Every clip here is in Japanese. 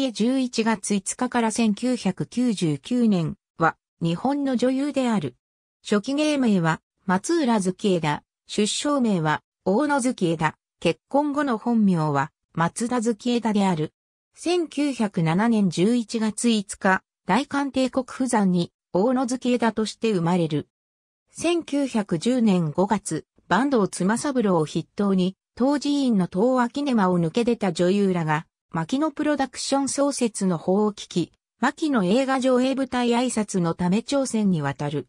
月へ11月5日から1999年は日本の女優である。初期芸名は松浦月枝、出生名は大野月枝、結婚後の本名は松田月枝である。1907年11月5日、大韓帝国府山に大野月枝として生まれる。1910年5月、坂東妻三郎を筆頭に、当時院の東アキネマを抜け出た女優らが、牧野プロダクション創設の法を聞き、牧野映画上映舞台挨拶のため朝鮮に渡る。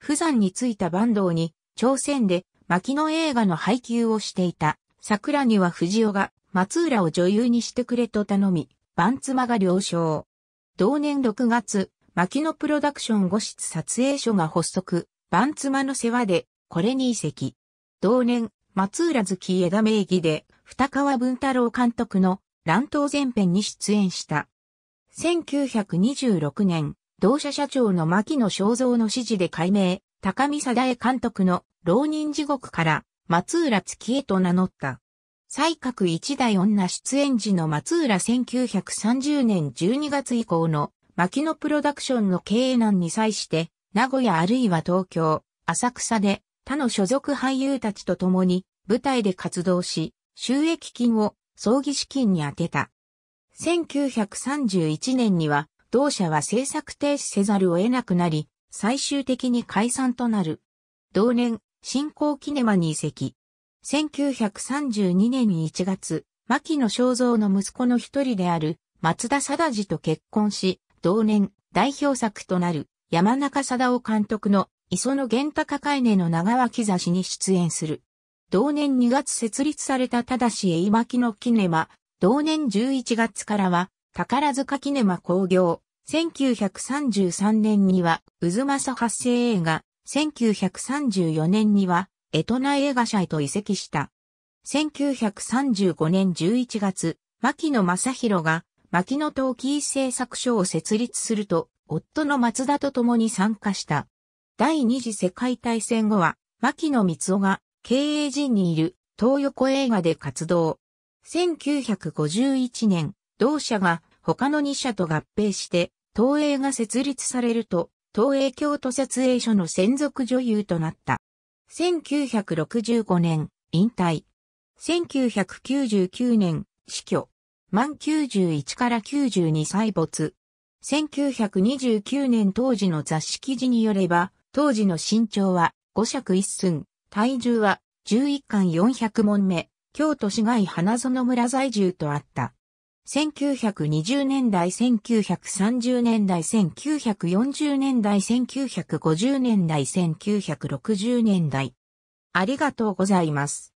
富山に着いた坂東に、朝鮮で牧野映画の配給をしていた、桜には藤尾が松浦を女優にしてくれと頼み、番妻が了承。同年6月、牧野プロダクション五室撮影所が発足、番妻の世話で、これに移籍。同年、松浦月枝名義で、二川文太郎監督の乱闘前編に出演した。1926年、同社社長の牧野正造の指示で改名、高見貞江監督の浪人地獄から松浦月へと名乗った。西角一代女出演時の松浦1930年12月以降の牧野プロダクションの経営難に際して、名古屋あるいは東京、浅草で他の所属俳優たちと共に舞台で活動し、収益金を葬儀資金に充てた。1931年には、同社は制作停止せざるを得なくなり、最終的に解散となる。同年、新興キネマに移籍。1932年1月、牧野正造の息子の一人である松田貞治と結婚し、同年代表作となる山中貞夫監督の磯野源高いねの長脇差しに出演する。同年2月設立されたただし絵巻のキネマ、同年11月からは、宝塚キネマ工業、1933年には、渦政発生映画、1934年には、エトナ映画社へと移籍した。1935年11月、牧野正宏が、牧野陶器製作所を設立すると、夫の松田と共に参加した。第二次世界大戦後は、牧野光雄が経営陣にいる東横映画で活動。1951年、同社が他の2社と合併して、東映が設立されると、東映京都撮影所の専属女優となった。1965年、引退。1999年、死去。満91から92歳没。1929年当時の雑誌記事によれば、当時の身長は5尺1寸、体重は11巻400問目、京都市街花園村在住とあった。1920年代、1930年代、1940年代、1950年代、1960年代。ありがとうございます。